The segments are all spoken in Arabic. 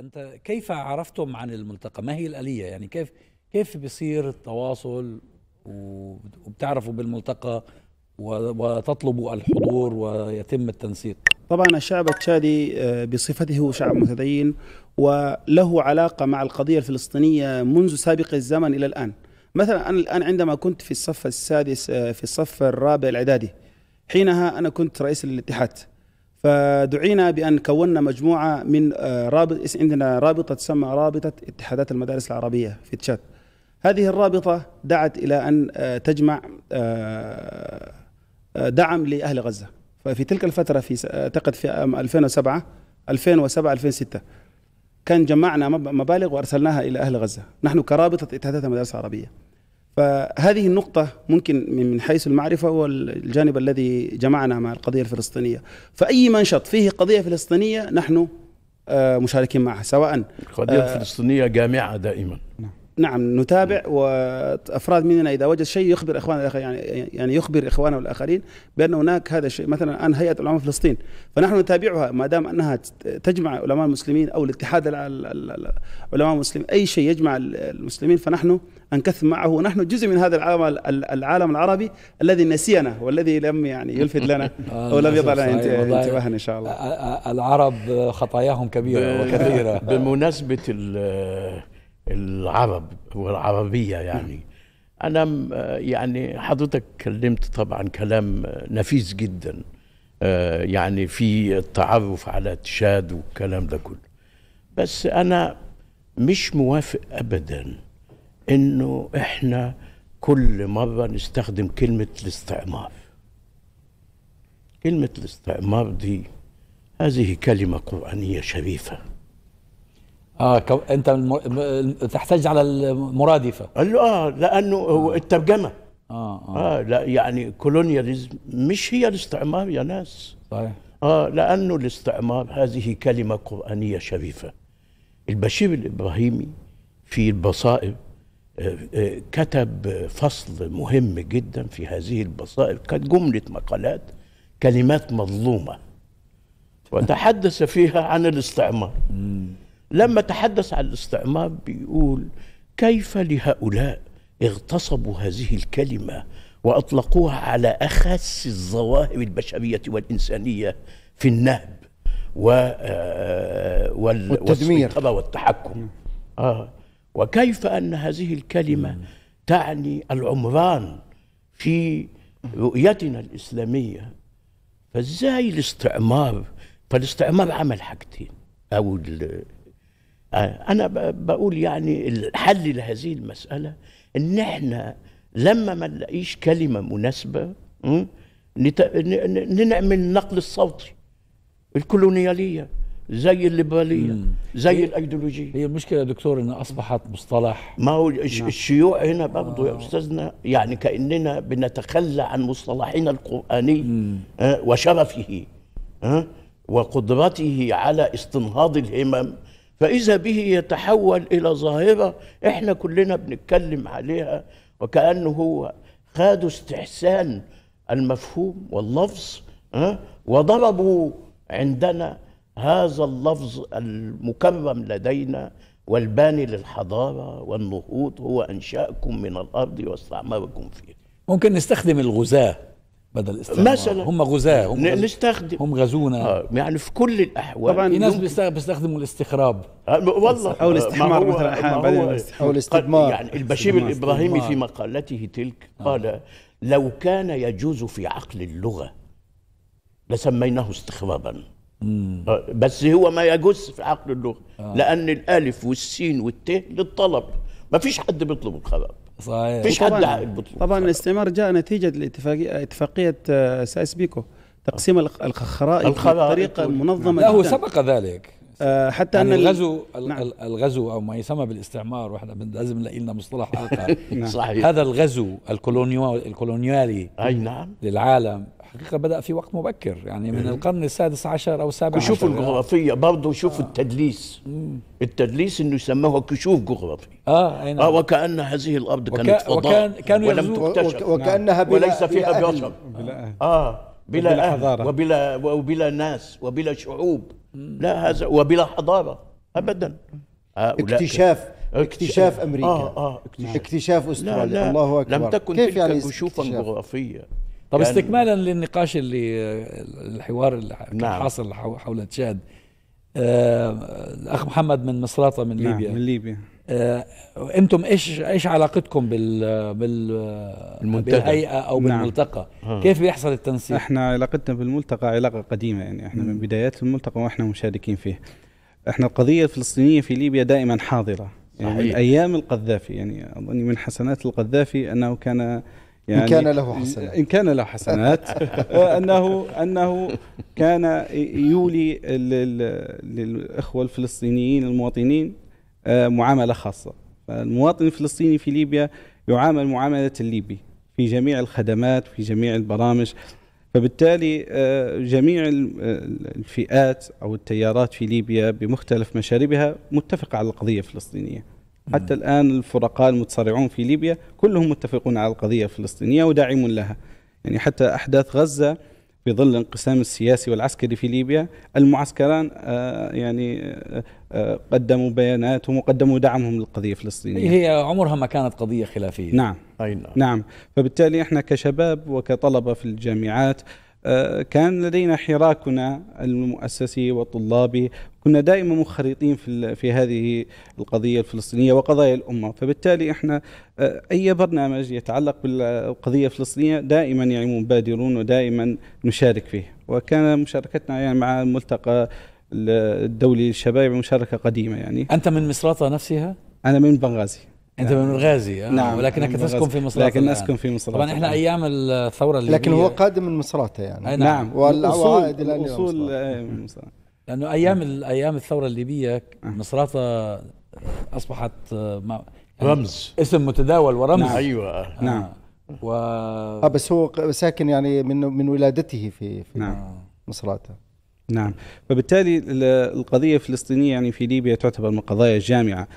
انت كيف عرفتم عن الملتقى ما هي الاليه يعني كيف كيف بيصير التواصل وبتعرفوا بالملتقى وتطلبوا الحضور ويتم التنسيق طبعا الشعب التشادي آه، بصفته شعب متدين وله علاقه مع القضيه الفلسطينيه منذ سابق الزمن الى الان مثلا انا الان عندما كنت في الصف السادس آه، في الصف الرابع الاعدادي حينها انا كنت رئيس الاتحاد فدعينا بان كونا مجموعه من آه، رابط عندنا رابطه تسمى رابطه اتحادات المدارس العربيه في تشاد. هذه الرابطه دعت الى ان آه، تجمع آه، دعم لاهل غزه ففي تلك الفتره في اعتقد في 2007 2007 2006 كان جمعنا مبالغ وارسلناها الى اهل غزه، نحن كرابطه اتحادات المدارس العربيه. فهذه النقطة ممكن من حيث المعرفة هو الجانب الذي جمعنا مع القضية الفلسطينية فأي منشط فيه قضية فلسطينية نحن آه، مشاركين معها سواء القضية آه، الفلسطينية جامعة دائما نعم. نعم نتابع وافراد مننا اذا وجد شيء يخبر اخواننا الاخرين يعني يعني يخبر اخوانه والاخرين بان هناك هذا الشيء مثلا الان هيئه العلماء فلسطين فنحن نتابعها ما دام انها تجمع علماء المسلمين او الاتحاد علماء المسلمين اي شيء يجمع المسلمين فنحن انكث معه ونحن جزء من هذا العالم العالم العربي الذي نسينا والذي لم يعني يلفت لنا آه، او لم يضع لنا انتباهنا ان شاء الله العرب خطاياهم كبيره وكثيره بمناسبه العرب والعربية يعني أنا يعني حضرتك كلمت طبعا كلام نفيس جدا آه، يعني في التعرف على تشاد والكلام ده كله بس أنا مش موافق أبدا إنه إحنا كل مرة نستخدم كلمة الاستعمار كلمة الاستعمار دي هذه كلمة قرآنية شريفة اه كو... انت الم... تحتاج على المرادفه قال له اه لانه هو آه. الترجمه آه, اه اه لا يعني كولونياليزم مش هي الاستعمار يا ناس صحيح اه لانه الاستعمار هذه كلمه قرانيه شريفه البشير الابراهيمي في البصائر آه، آه، كتب فصل مهم جدا في هذه البصائر كانت جمله مقالات كلمات مظلومه وتحدث فيها عن الاستعمار لما تحدث عن الاستعمار بيقول كيف لهؤلاء اغتصبوا هذه الكلمه واطلقوها على اخس الظواهر البشريه والانسانيه في النهب و آه، والتدمير والتحكم آه. وكيف ان هذه الكلمه تعني العمران في رؤيتنا الاسلاميه فازاي الاستعمار فالاستعمار عمل حاجتين او آه، أنا بقول يعني الحل لهذه المسألة إن إحنا لما ما نلاقيش كلمة مناسبة نعمل النقل الصوتي الكولونيالية زي الليبرالية زي الأيديولوجية هي المشكلة يا دكتور إن أصبحت مصطلح ما هو نعم. الشيوع هنا برضه يا آه. أستاذنا يعني كأننا بنتخلى عن مصطلحنا القرآني آه، وشرفه وقدرته على استنهاض الهمم فإذا به يتحول إلى ظاهرة إحنا كلنا بنتكلم عليها وكأنه هو خاد استحسان المفهوم واللفظ أه؟ وضربوا عندنا هذا اللفظ المكرم لدينا والباني للحضارة والنهوض هو أنشأكم من الأرض واستعمركم فيها ممكن نستخدم الغزاة بدل استعمار مثلا هم غزاة هم نستخدم هم غزونا آه يعني في كل الاحوال طبعا في ناس بيستخدموا الاستخراب آه، والله او آه، الاستحمار مثلا احيانا او الاستثمار يعني البشير الابراهيمي في مقالته تلك قال آه. لو كان يجوز في عقل اللغه لسميناه استخرابا مم. آه، بس هو ما يجوز في عقل اللغه آه. لان الالف والسين والت للطلب ما فيش حد بيطلب الخراب صحيح فيش حد البطوله طبعا الاستعمار جاء نتيجه الاتفاقيه اتفاقيه آه، سايس بيكو تقسيم الخرائط بطريقه منظمه نعم. لا هو سبق ذلك آه، حتى يعني ان الغزو نعم. الغزو او ما يسمى بالاستعمار واحنا لازم نلاقي لنا مصطلح اخر نعم. صحيح هذا الغزو الكولونيالي اي نعم للعالم حقيقة بدأ في وقت مبكر يعني من إيه. القرن السادس عشر أو السابع عشر كشوف يعني. الجغرافية برضه شوف آه. التدليس التدليس انه يسموها كشوف جغرافي اه, أي نعم. آه وكأن هذه الأرض وكا كانت فضاء وكان كانوا ولم تكتشف وكأنها نعم. بلا وليس فيها بشر اه بلا, بلا أهل وبلا وبلا ناس وبلا شعوب لا هذا وبلا حضارة أبدا آه، اكتشاف اكتشاف امريكا اه اه اكتشاف, اكتشاف استراليا الله اكبر لم تكن كيف تلك يعني كشوفا جغرافيه طب يعني استكمالا للنقاش اللي الحوار اللي نعم. حاصل حول تشاد الاخ آه، محمد من مصراته من نعم ليبيا من ليبيا آه، انتم ايش ايش علاقتكم بال بال الملتقى. بالهيئه او نعم. بالملتقى نعم. كيف بيحصل التنسيق احنا علاقتنا بالملتقى علاقه قديمه يعني احنا من بدايات الملتقى واحنا مشاركين فيه احنا القضيه الفلسطينيه في ليبيا دائما حاضره يعني صحيح. من ايام القذافي يعني اظن من حسنات القذافي انه كان يعني إن كان له حسنات إن كان له حسنات أنه أنه كان يولي للإخوة الفلسطينيين المواطنين آه، معاملة خاصة فالمواطن الفلسطيني في ليبيا يعامل معاملة الليبي في جميع الخدمات في جميع البرامج فبالتالي آه، جميع الفئات أو التيارات في ليبيا بمختلف مشاربها متفقة على القضية الفلسطينية حتى الآن الفرقاء المتصارعون في ليبيا كلهم متفقون على القضية الفلسطينية وداعمون لها يعني حتى أحداث غزة في ظل الانقسام السياسي والعسكري في ليبيا المعسكران آه يعني آه،, آه قدموا بياناتهم وقدموا دعمهم للقضيه الفلسطينيه هي عمرها ما كانت قضيه خلافيه نعم اي نعم نعم فبالتالي احنا كشباب وكطلبه في الجامعات كان لدينا حراكنا المؤسسي والطلابي كنا دائما منخرطين في في هذه القضيه الفلسطينيه وقضايا الامه فبالتالي احنا آه، اي برنامج يتعلق بالقضيه الفلسطينيه دائما يعني مبادرون ودائما نشارك فيه وكان مشاركتنا يعني مع الملتقى الدولي للشباب مشاركه قديمه يعني انت من مصراتة نفسها انا من بنغازي انت يعني. من الغازي آه. نعم ولكنك تسكن في مصراتة لكن اسكن في مصراتة طبعا احنا ايام الثوره الليبيه لكن هو قادم من مصراتة يعني نعم, نعم. والعوائد الان الاصول آه، لانه ايام ايام الثوره الليبيه آه. مصراتة آه، اصبحت ما يعني رمز اسم متداول ورمز نعم. ايوه آه. نعم و آه بس هو ساكن يعني من من ولادته في في نعم. مصراتة نعم فبالتالي القضية الفلسطينية يعني في ليبيا تعتبر من القضايا الجامعة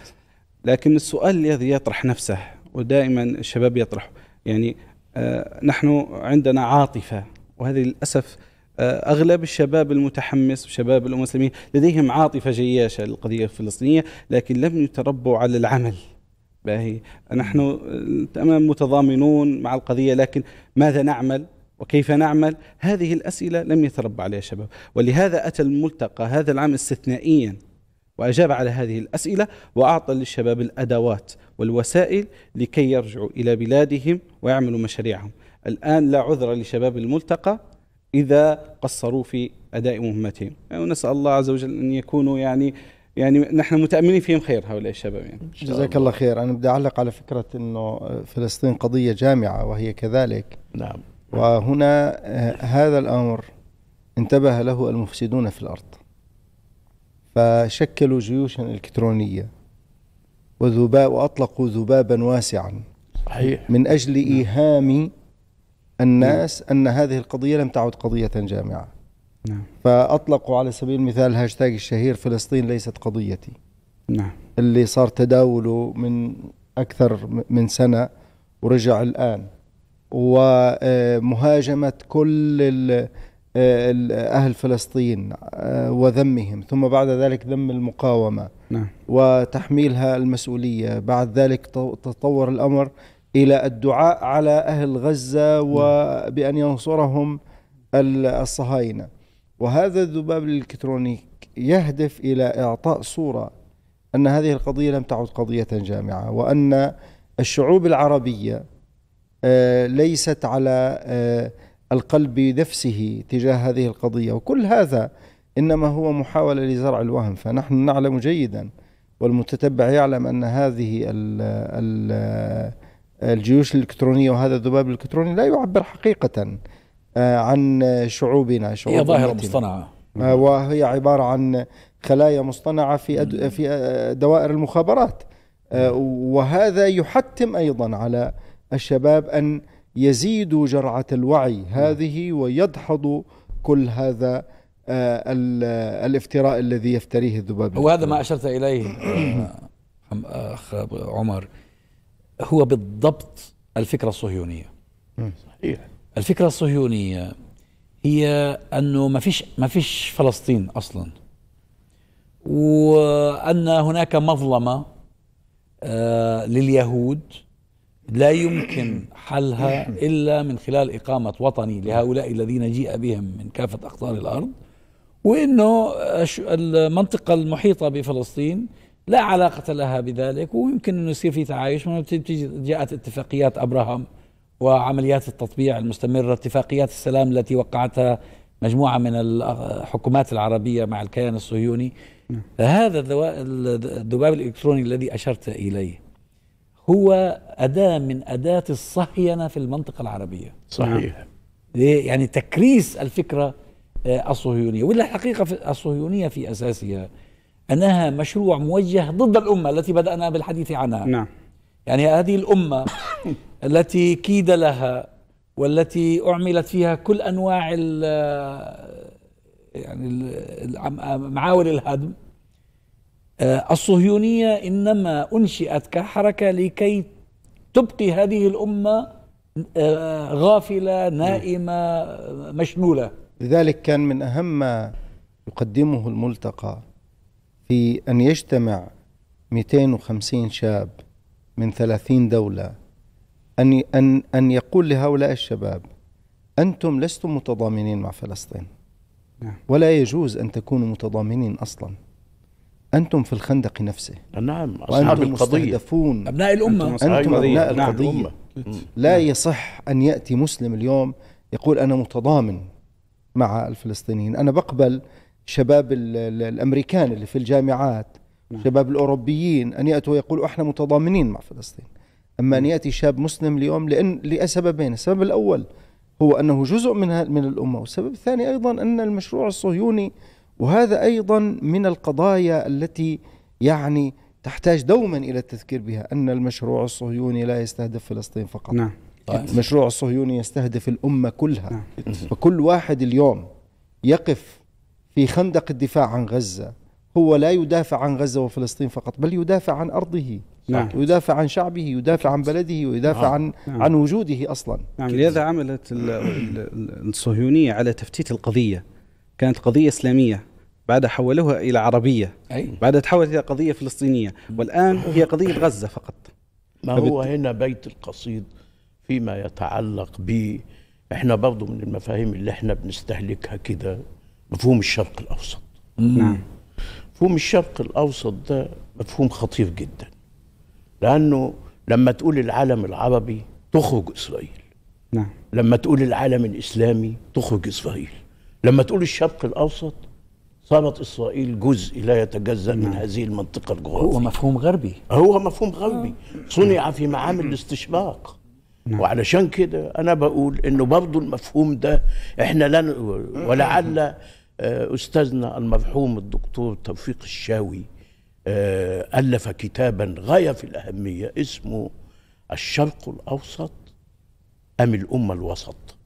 لكن السؤال الذي يطرح نفسه ودائما الشباب يطرح يعني آه، نحن عندنا عاطفة وهذه للأسف آه، أغلب الشباب المتحمس وشباب المسلمين لديهم عاطفة جياشة للقضية الفلسطينية لكن لم يتربوا على العمل باهي نحن آه، تمام متضامنون مع القضية لكن ماذا نعمل وكيف نعمل هذه الأسئلة لم يتربى عليها الشباب ولهذا أتى الملتقى هذا العام استثنائيا واجاب على هذه الاسئله واعطى للشباب الادوات والوسائل لكي يرجعوا الى بلادهم ويعملوا مشاريعهم. الان لا عذر لشباب الملتقى اذا قصروا في اداء مهمتهم، يعني ونسال الله عز وجل ان يكونوا يعني يعني نحن متاملين فيهم خير هؤلاء الشباب يعني جزاك الله خير، انا بدي اعلق على فكره انه فلسطين قضيه جامعه وهي كذلك. نعم. وهنا آه، هذا الامر انتبه له المفسدون في الارض. فشكلوا جيوشا الكترونيه وذباب واطلقوا ذبابا واسعا صحيح من اجل نعم. ايهام الناس نعم. ان هذه القضيه لم تعد قضيه جامعه نعم. فاطلقوا على سبيل المثال الهاشتاج الشهير فلسطين ليست قضيتي نعم اللي صار تداوله من اكثر من سنه ورجع الان ومهاجمه كل آه، أهل فلسطين آه، وذمهم ثم بعد ذلك ذم المقاومة نعم. وتحميلها المسؤولية بعد ذلك تطور الأمر إلى الدعاء على أهل غزة نعم. وبأن ينصرهم الصهاينة وهذا الذباب الإلكتروني يهدف إلى إعطاء صورة أن هذه القضية لم تعد قضية جامعة وأن الشعوب العربية آه، ليست على القلب نفسه تجاه هذه القضية وكل هذا إنما هو محاولة لزرع الوهم فنحن نعلم جيدا والمتتبع يعلم أن هذه الجيوش الإلكترونية وهذا الذباب الإلكتروني لا يعبر حقيقة آه، عن شعوبنا شعوب هي ظاهرة مصطنعة آه، وهي عبارة عن خلايا مصطنعة في في آه، دوائر المخابرات وهذا يحتم أيضا على الشباب أن يزيد جرعة الوعي هذه ويدحض كل هذا آه، الافتراء الذي يفتريه الذباب وهذا ما أشرت إليه أخ آه، آه، عمر هو بالضبط الفكرة الصهيونية صحيح الفكرة الصهيونية هي أنه ما فيش ما فيش فلسطين أصلا وأن هناك مظلمة لليهود لا يمكن حلها إلا من خلال إقامة وطني لهؤلاء الذين جيء بهم من كافة أقطار الأرض وأنه المنطقة المحيطة بفلسطين لا علاقة لها بذلك ويمكن أنه يصير في تعايش جاءت اتفاقيات أبراهام وعمليات التطبيع المستمرة اتفاقيات السلام التي وقعتها مجموعة من الحكومات العربية مع الكيان الصهيوني نعم. هذا الذباب الإلكتروني الذي أشرت إليه هو أداة من أداة الصهينة في المنطقة العربية صحيح نعم. يعني تكريس الفكرة آه، الصهيونية ولا الحقيقة الصهيونية في أساسها أنها مشروع موجه ضد الأمة التي بدأنا بالحديث عنها نعم يعني هذه الأمة التي كيد لها والتي أعملت فيها كل أنواع الـ آه، يعني آه، معاول الهدم آه، الصهيونيه انما انشئت كحركه لكي تبقي هذه الامه آه، غافله نائمه مشلوله لذلك كان من اهم ما يقدمه الملتقى في ان يجتمع 250 شاب من 30 دوله ان ان ان يقول لهؤلاء الشباب انتم لستم متضامنين مع فلسطين نعم. ولا يجوز ان تكونوا متضامنين اصلا أنتم في الخندق نفسه نعم أصحاب القضية مستهدفون أبناء الأمة أنتم أيوة. أبناء أبناء نعم، القضية نعم. لا يصح أن يأتي مسلم اليوم يقول أنا متضامن مع الفلسطينيين أنا بقبل شباب الأمريكان اللي في الجامعات نعم. شباب الأوروبيين أن يأتوا ويقولوا إحنا متضامنين مع فلسطين أما أن نعم. يأتي شاب مسلم اليوم لأن لسببين السبب الأول هو أنه جزء من من الأمة والسبب الثاني أيضا أن المشروع الصهيوني وهذا ايضا من القضايا التي يعني تحتاج دوما الى التذكير بها ان المشروع الصهيوني لا يستهدف فلسطين فقط نعم طيب. المشروع الصهيوني يستهدف الامه كلها نعم. فكل واحد اليوم يقف في خندق الدفاع عن غزه هو لا يدافع عن غزه وفلسطين فقط بل يدافع عن ارضه نعم. يدافع عن شعبه يدافع عن بلده ويدافع نعم. عن نعم. عن وجوده اصلا نعم لهذا عملت الصهيونيه على تفتيت القضيه كانت قضيه اسلاميه بعدها حولوها إلى عربية أي. بعدها تحولت إلى قضية فلسطينية والآن هي قضية غزة فقط ما هو هنا بيت القصيد فيما يتعلق ب احنا برضو من المفاهيم اللي احنا بنستهلكها كده مفهوم الشرق الأوسط نعم مفهوم الشرق الأوسط ده مفهوم خطير جدا لأنه لما تقول العالم العربي تخرج إسرائيل نعم لما تقول العالم الإسلامي تخرج إسرائيل لما تقول الشرق الأوسط صارت إسرائيل جزء لا يتجزأ من نعم. هذه المنطقة الجغرافية هو مفهوم غربي هو مفهوم غربي آه. صنع في معامل نعم. الاستشراق نعم. وعلشان كده أنا بقول إنه برضه المفهوم ده إحنا لن ولعل آه، أستاذنا المرحوم الدكتور توفيق الشاوي آه، ألف كتابا غاية في الأهمية اسمه الشرق الأوسط أم الأمة الوسط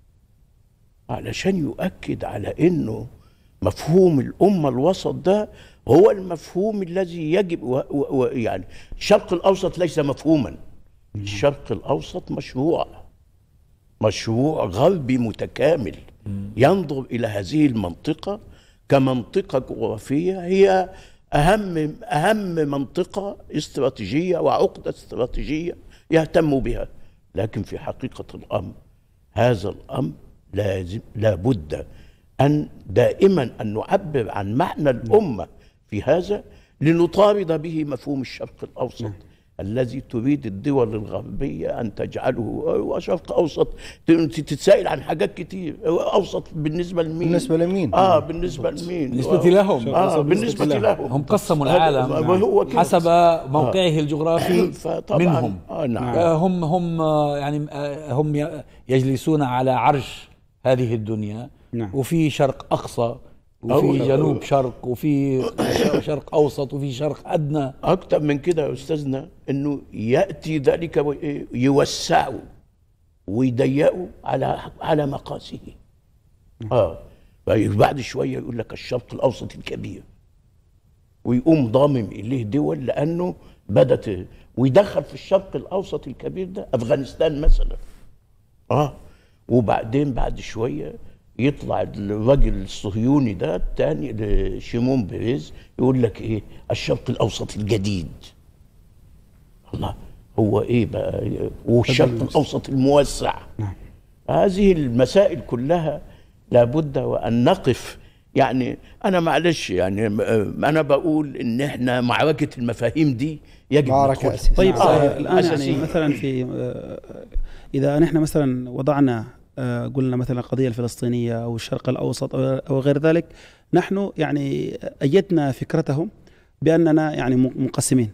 علشان يؤكد على إنه مفهوم الأمة الوسط ده هو المفهوم الذي يجب و و يعني الشرق الأوسط ليس مفهوما الشرق الأوسط مشروع مشروع غربي متكامل ينظر إلى هذه المنطقة كمنطقة جغرافية هي أهم أهم منطقة استراتيجية وعقدة استراتيجية يهتم بها لكن في حقيقة الأمر هذا الأمر لازم لابد أن دائما أن نعبر عن معنى الأمة في هذا لنطارد به مفهوم الشرق الأوسط الذي تريد الدول الغربية أن تجعله هو شرق أوسط تتسائل عن حاجات كتير أوسط بالنسبة لمين بالنسبة لمين آه بالنسبة لمين بالنسبة لهم آه بالنسبة لهم هم قسموا العالم هو حسب آه. موقعه الجغرافي منهم آه نعم. آه، هم هم آه، يعني هم يجلسون على عرش هذه الدنيا نعم. وفي شرق أقصى وفي جنوب شرق وفي شرق أوسط وفي شرق أدنى أكثر من كده يا أستاذنا أنه يأتي ذلك يوسعه ويضيقوا على على مقاسه نعم. اه بعد شويه يقول لك الشرق الاوسط الكبير ويقوم ضامم اليه دول لانه بدت ويدخل في الشرق الاوسط الكبير ده افغانستان مثلا اه وبعدين بعد شويه يطلع الراجل الصهيوني ده الثاني شيمون بيريز يقول لك ايه الشرق الاوسط الجديد الله هو ايه بقى والشرق الاوسط الموسع نعم. هذه المسائل كلها لابد وان نقف يعني انا معلش يعني انا بقول ان احنا معركه المفاهيم دي يجب معركه طيب آه،, آه الان يعني مثلا في آه، اذا نحن مثلا وضعنا آه، قلنا مثلا القضيه الفلسطينيه او الشرق الاوسط او غير ذلك نحن يعني ايدنا فكرتهم باننا يعني منقسمين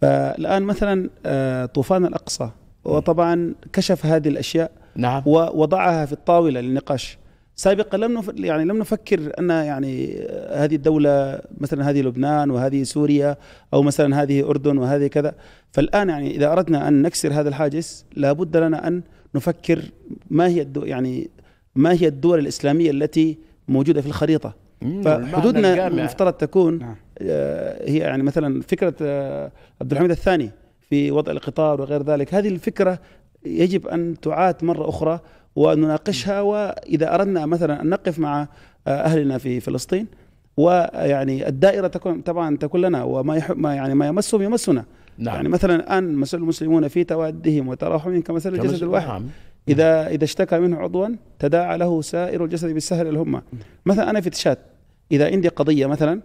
فالان مثلا آه، طوفان الاقصى وطبعا كشف هذه الاشياء نعم ووضعها في الطاوله للنقاش سابقا لم نف... يعني لم نفكر ان يعني هذه الدوله مثلا هذه لبنان وهذه سوريا او مثلا هذه اردن وهذه كذا فالان يعني اذا اردنا ان نكسر هذا الحاجز لابد لنا ان نفكر ما هي الدو... يعني ما هي الدول الاسلاميه التي موجوده في الخريطه فحدودنا المفترض تكون نعم. آه، هي يعني مثلا فكره آه، عبد الحميد الثاني في وضع القطار وغير ذلك هذه الفكره يجب ان تعاد مره اخرى ونناقشها واذا اردنا مثلا ان نقف مع آه، اهلنا في فلسطين ويعني الدائره تكون طبعا تكون لنا وما ما يعني ما يمسهم يمسنا نعم. يعني مثلا الان مسؤول المسلمون في توادهم وتراحمهم كمثل الجسد الواحد نعم. اذا اذا اشتكى منه عضوا تداعى له سائر الجسد بالسهر الهمه مثلا انا في تشاد اذا عندي قضيه مثلا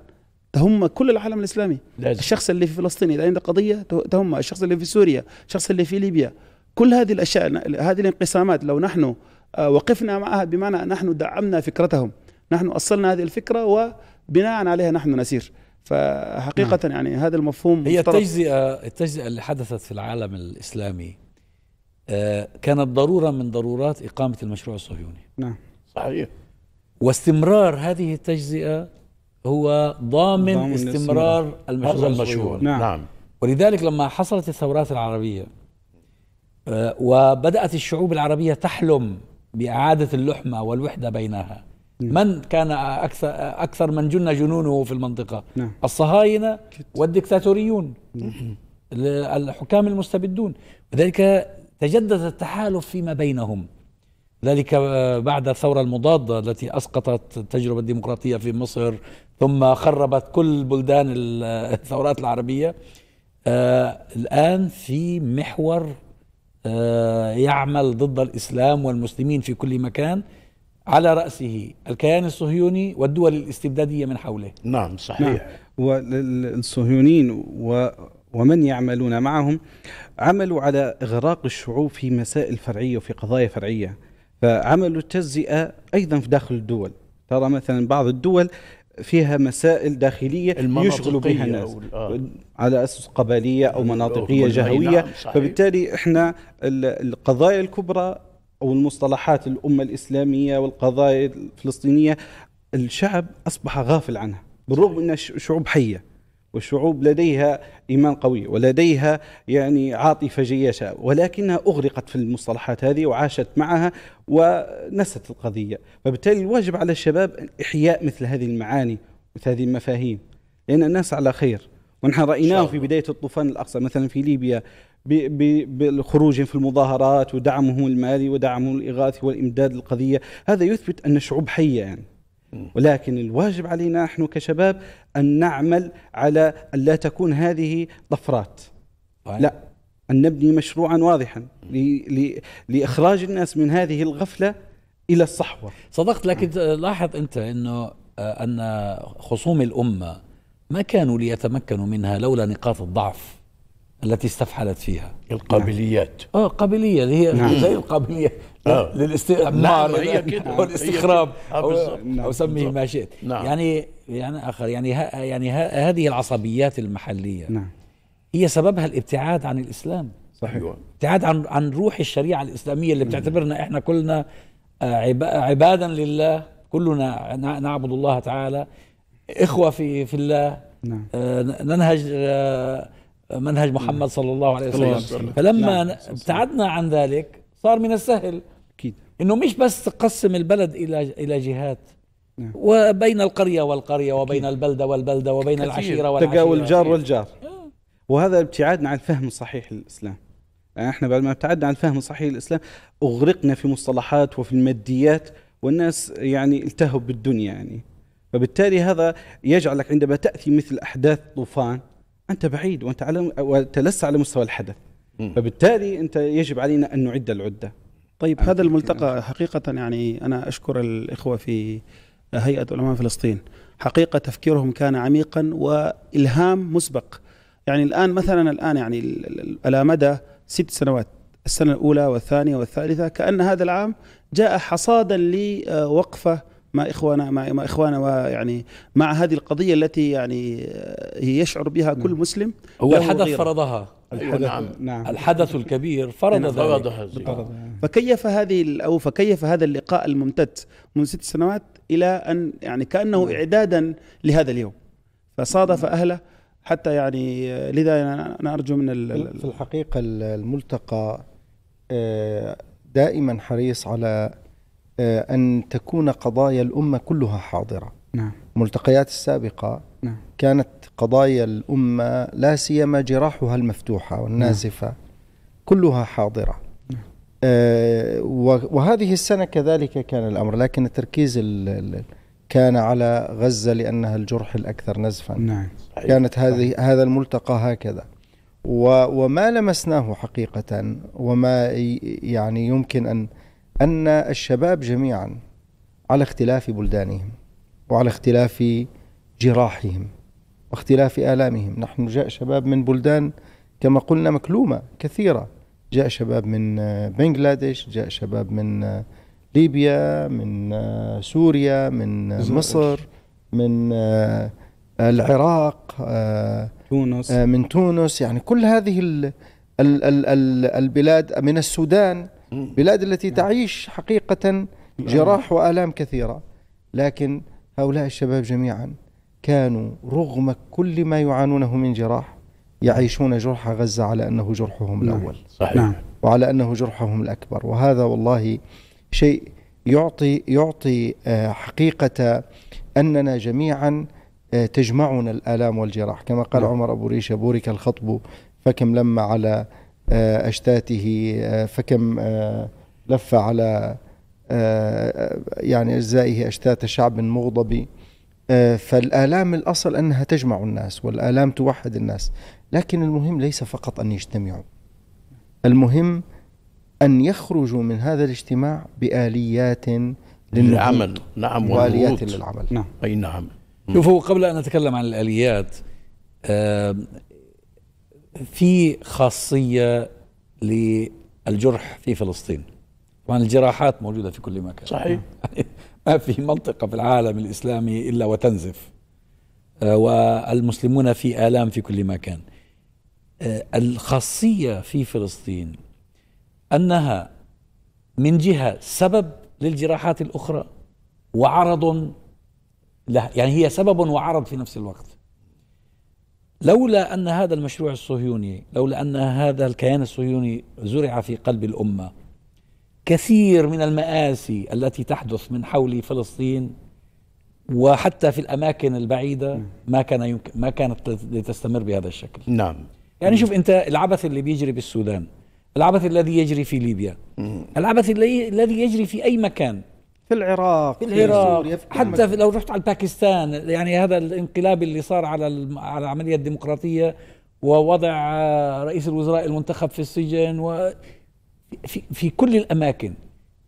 تهم كل العالم الاسلامي لازم. الشخص اللي في فلسطين اذا عنده قضيه تهم الشخص اللي في سوريا الشخص اللي في ليبيا كل هذه الاشياء هذه الانقسامات لو نحن آه، وقفنا معها بمعنى نحن دعمنا فكرتهم نحن اصلنا هذه الفكره وبناء عليها نحن نسير فحقيقه نعم. يعني هذا المفهوم هي التجزئه التجزئه اللي حدثت في العالم الاسلامي آه، كانت ضروره من ضرورات اقامه المشروع الصهيوني نعم صحيح واستمرار هذه التجزئه هو ضامن, ضامن استمرار المشروع, المشروع. نعم. نعم ولذلك لما حصلت الثورات العربيه آه، وبدأت الشعوب العربية تحلم بإعادة اللحمة والوحدة بينها نعم. من كان أكثر, أكثر من جن جنونه في المنطقة نعم. الصهاينة والدكتاتوريون نعم. الحكام المستبدون لذلك تجدد التحالف فيما بينهم ذلك آه، بعد الثورة المضادة التي أسقطت التجربة الديمقراطية في مصر ثم خربت كل بلدان الثورات العربية آه، الآن في محور آه، يعمل ضد الإسلام والمسلمين في كل مكان على رأسه الكيان الصهيوني والدول الاستبدادية من حوله نعم صحيح نعم. والصهيونيين و ومن يعملون معهم عملوا على إغراق الشعوب في مسائل فرعية وفي قضايا فرعية فعملوا التجزئة أيضا في داخل الدول ترى مثلا بعض الدول فيها مسائل داخليه يشغلوا بها الناس آه. على اسس قبليه او مناطقيه جهويه نعم، فبالتالي احنا القضايا الكبرى او المصطلحات الامه الاسلاميه والقضايا الفلسطينيه الشعب اصبح غافل عنها بالرغم انها شعوب حيه والشعوب لديها ايمان قوي ولديها يعني عاطفه جياشه ولكنها اغرقت في المصطلحات هذه وعاشت معها ونست القضيه فبالتالي الواجب على الشباب احياء مثل هذه المعاني مثل هذه المفاهيم لان الناس على خير ونحن رايناه في بدايه الطوفان الاقصى مثلا في ليبيا بالخروج في المظاهرات ودعمهم المالي ودعمهم الاغاثي والامداد للقضيه هذا يثبت ان الشعوب حيه يعني ولكن الواجب علينا نحن كشباب أن نعمل على أن لا تكون هذه طفرات لا أن نبني مشروعا واضحا لإخراج الناس من هذه الغفلة إلى الصحوة صدقت لكن لاحظ أنت أنه آه، أن خصوم الأمة ما كانوا ليتمكنوا منها لولا نقاط الضعف التي استفحلت فيها القابليات نعم. اه قابليه اللي هي نعم. زي القابليه آه. للاستعمار هي كده والاستخراب او, آه، أو نعم، سميه ما شئت نعم. يعني يعني اخر يعني ها يعني ها هذه العصبيات المحليه نعم. هي سببها الابتعاد عن الاسلام صحيح ابتعاد عن عن روح الشريعه الاسلاميه اللي بتعتبرنا احنا كلنا آه، عبادا لله كلنا نعبد الله تعالى اخوه في في الله نعم. آه، ننهج منهج محمد نعم. صلى الله عليه وسلم فلما نعم. ابتعدنا عن ذلك صار من السهل انه مش بس تقسم البلد الى الى جهات نعم. وبين القريه والقريه وبين البلده والبلده وبين العشيره والعشيره تقاول الجار والجار آه. وهذا ابتعادنا عن فهم صحيح للاسلام يعني احنا بعد ما ابتعدنا عن فهم صحيح للاسلام اغرقنا في مصطلحات وفي الماديات والناس يعني التهوا بالدنيا يعني فبالتالي هذا يجعلك عندما تاتي مثل احداث طوفان انت بعيد وانت على وانت لست على مستوى الحدث فبالتالي انت يجب علينا ان نعد العده طيب هذا الملتقى حقيقة يعني أنا أشكر الإخوة في هيئة علماء فلسطين حقيقة تفكيرهم كان عميقا وإلهام مسبق يعني الآن مثلا الآن يعني على مدى ست سنوات السنة الأولى والثانية والثالثة كأن هذا العام جاء حصادا لوقفة مع إخوانا مع, ما إخوانا ويعني مع هذه القضية التي يعني يشعر بها كل نعم. مسلم هو الحدث فرضها أيوة، الحدث نعم. نعم. الحدث الكبير فرض ذلك فكيف هذه او فكيف هذا اللقاء الممتد منذ ست سنوات الى ان يعني كانه نعم. اعدادا لهذا اليوم فصادف نعم. اهله حتى يعني لذا انا ارجو من في الحقيقه الملتقى آه، دائما حريص على آه، ان تكون قضايا الامه كلها حاضره نعم الملتقيات السابقة نعم. كانت قضايا الأمة لا سيما جراحها المفتوحة والنازفة نعم. كلها حاضرة نعم. آه وهذه السنة كذلك كان الأمر لكن التركيز كان على غزة لأنها الجرح الأكثر نزفا نعم. كانت هذه هذا الملتقى هكذا وما لمسناه حقيقة وما يعني يمكن أن أن الشباب جميعا على اختلاف بلدانهم وعلى اختلاف جراحهم واختلاف آلامهم نحن جاء شباب من بلدان كما قلنا مكلومة كثيرة جاء شباب من بنغلاديش جاء شباب من ليبيا من سوريا من مصر من العراق تونس آه، من تونس يعني كل هذه البلاد من السودان بلاد التي تعيش حقيقة جراح وآلام كثيرة لكن هؤلاء الشباب جميعا كانوا رغم كل ما يعانونه من جراح يعيشون جرح غزة على أنه جرحهم نعم. الأول صحيح نعم. وعلى أنه جرحهم الأكبر وهذا والله شيء يعطي يعطي آه، حقيقة أننا جميعا آه، تجمعنا الآلام والجراح كما قال نعم. عمر أبو ريشة بورك الخطب فكم لما على أشتاته آه، فكم لف على آه، يعني أجزائه أشتات شعب مغضب آه، فالآلام الأصل أنها تجمع الناس والآلام توحد الناس لكن المهم ليس فقط أن يجتمعوا المهم أن يخرجوا من هذا الاجتماع بآليات للعمل نعم وآليات للعمل نعم. أي نعم شوفوا قبل أن نتكلم عن الآليات آه، في خاصية للجرح في فلسطين طبعا الجراحات موجودة في كل مكان صحيح ما في منطقة في العالم الإسلامي إلا وتنزف آه، والمسلمون في آلام في كل مكان آه، الخاصية في فلسطين أنها من جهة سبب للجراحات الأخرى وعرض لها يعني هي سبب وعرض في نفس الوقت لولا أن هذا المشروع الصهيوني لولا أن هذا الكيان الصهيوني زرع في قلب الأمة كثير من المآسي التي تحدث من حول فلسطين وحتى في الأماكن البعيدة ما كان يمكن ما كانت لتستمر بهذا الشكل نعم يعني شوف أنت العبث اللي بيجري بالسودان العبث الذي يجري في ليبيا العبث الذي يجري في أي مكان في العراق في العراق في حتى في لو رحت على باكستان يعني هذا الانقلاب اللي صار على على العمليه الديمقراطيه ووضع رئيس الوزراء المنتخب في السجن و في, في كل الأماكن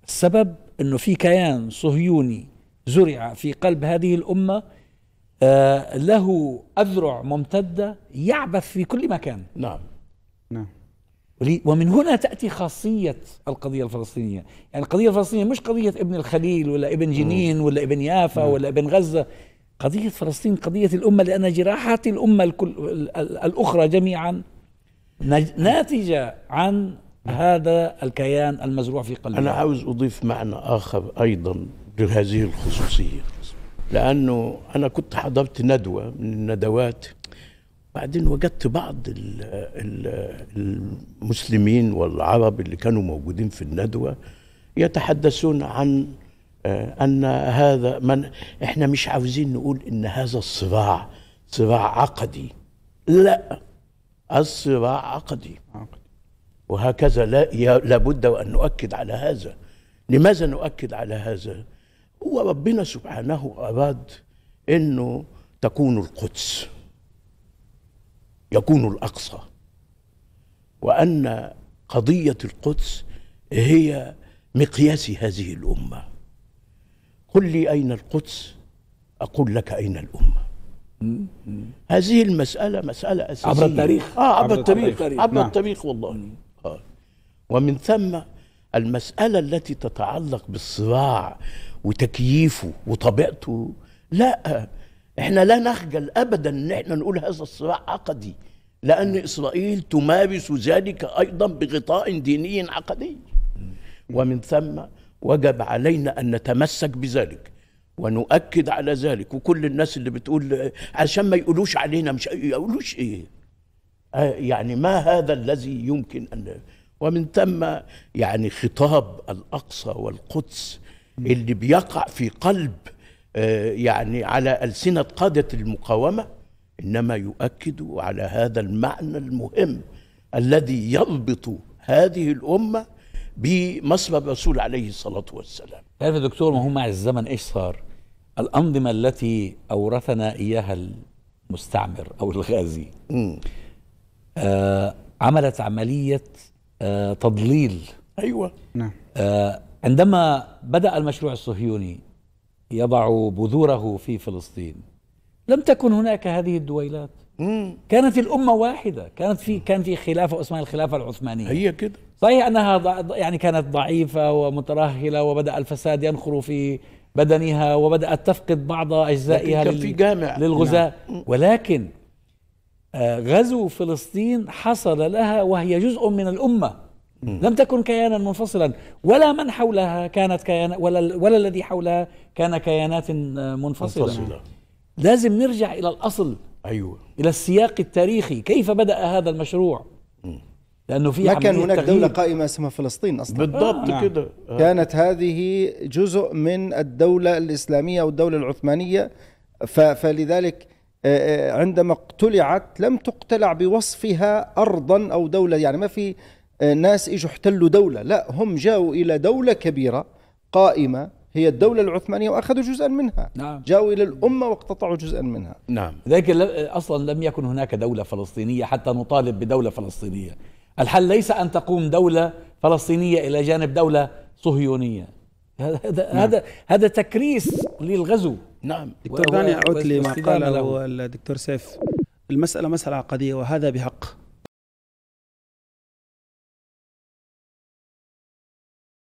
السبب أنه في كيان صهيوني زرع في قلب هذه الأمة آه له أذرع ممتدة يعبث في كل مكان نعم نعم ومن هنا تأتي خاصية القضية الفلسطينية يعني القضية الفلسطينية مش قضية ابن الخليل ولا ابن جنين ولا ابن يافا نعم. ولا ابن غزة قضية فلسطين قضية الأمة لأن جراحات الأمة الكل الأخرى جميعا ناتجة عن هذا الكيان المزروع في قلبه أنا عاوز أضيف معنى آخر أيضا لهذه الخصوصية لأنه أنا كنت حضرت ندوة من الندوات بعدين وجدت بعض المسلمين والعرب اللي كانوا موجودين في الندوة يتحدثون عن آه، أن هذا من إحنا مش عاوزين نقول إن هذا الصراع صراع عقدي لا الصراع عقدي وهكذا لا لابد وان نؤكد على هذا لماذا نؤكد على هذا هو ربنا سبحانه اراد انه تكون القدس يكون الاقصى وان قضيه القدس هي مقياس هذه الامه قل لي اين القدس اقول لك اين الامه هذه المساله مساله اساسيه عبر التاريخ اه عبر, عبر التاريخ, التاريخ. عبر نعم. التاريخ والله ومن ثم المسألة التي تتعلق بالصراع وتكييفه وطبيعته لا احنا لا نخجل ابدا ان احنا نقول هذا الصراع عقدي لان اسرائيل تمارس ذلك ايضا بغطاء ديني عقدي ومن ثم وجب علينا ان نتمسك بذلك ونؤكد على ذلك وكل الناس اللي بتقول عشان ما يقولوش علينا مش يقولوش ايه آه، يعني ما هذا الذي يمكن ان ومن ثم يعني خطاب الأقصى والقدس اللي بيقع في قلب آه، يعني على ألسنة قادة المقاومة إنما يؤكد على هذا المعنى المهم الذي يربط هذه الأمة بمصبب الرسول عليه الصلاة والسلام تعرف يا دكتور ما هو مع الزمن إيش صار الأنظمة التي أورثنا إياها المستعمر أو الغازي آه عملت عملية آه، تضليل ايوه نعم آه، عندما بدا المشروع الصهيوني يضع بذوره في فلسطين لم تكن هناك هذه الدويلات مم. كانت الامه واحده كانت في كان في خلافه اسمها الخلافه العثمانيه هي كده صحيح انها يعني كانت ضعيفه ومترهله وبدا الفساد ينخر في بدنها وبدات تفقد بعض اجزائها لل... في جامع للغزاة نعم. ولكن غزو فلسطين حصل لها وهي جزء من الامه لم تكن كيانا منفصلا ولا من حولها كانت كيان ولا ولا الذي حولها كان كيانات منفصله, منفصلة. لازم نرجع الى الاصل ايوه الى السياق التاريخي كيف بدا هذا المشروع لانه في ما كان هناك التغيير. دوله قائمه اسمها فلسطين اصلا بالضبط آه. كده آه. كانت هذه جزء من الدوله الاسلاميه او الدوله العثمانيه فلذلك آه، آه، عندما اقتلعت لم تقتلع بوصفها أرضا أو دولة يعني ما في آه، ناس اجوا احتلوا دولة لا هم جاءوا إلى دولة كبيرة قائمة هي الدولة العثمانية وأخذوا جزءا منها نعم. جاءوا إلى الأمة واقتطعوا جزءا منها نعم ذلك أصلا لم يكن هناك دولة فلسطينية حتى نطالب بدولة فلسطينية الحل ليس أن تقوم دولة فلسطينية إلى جانب دولة صهيونية هذا نعم. هذا هذا تكريس للغزو نعم دكتور دعني أعود لما قاله الدكتور سيف المسألة مسألة عقدية وهذا بحق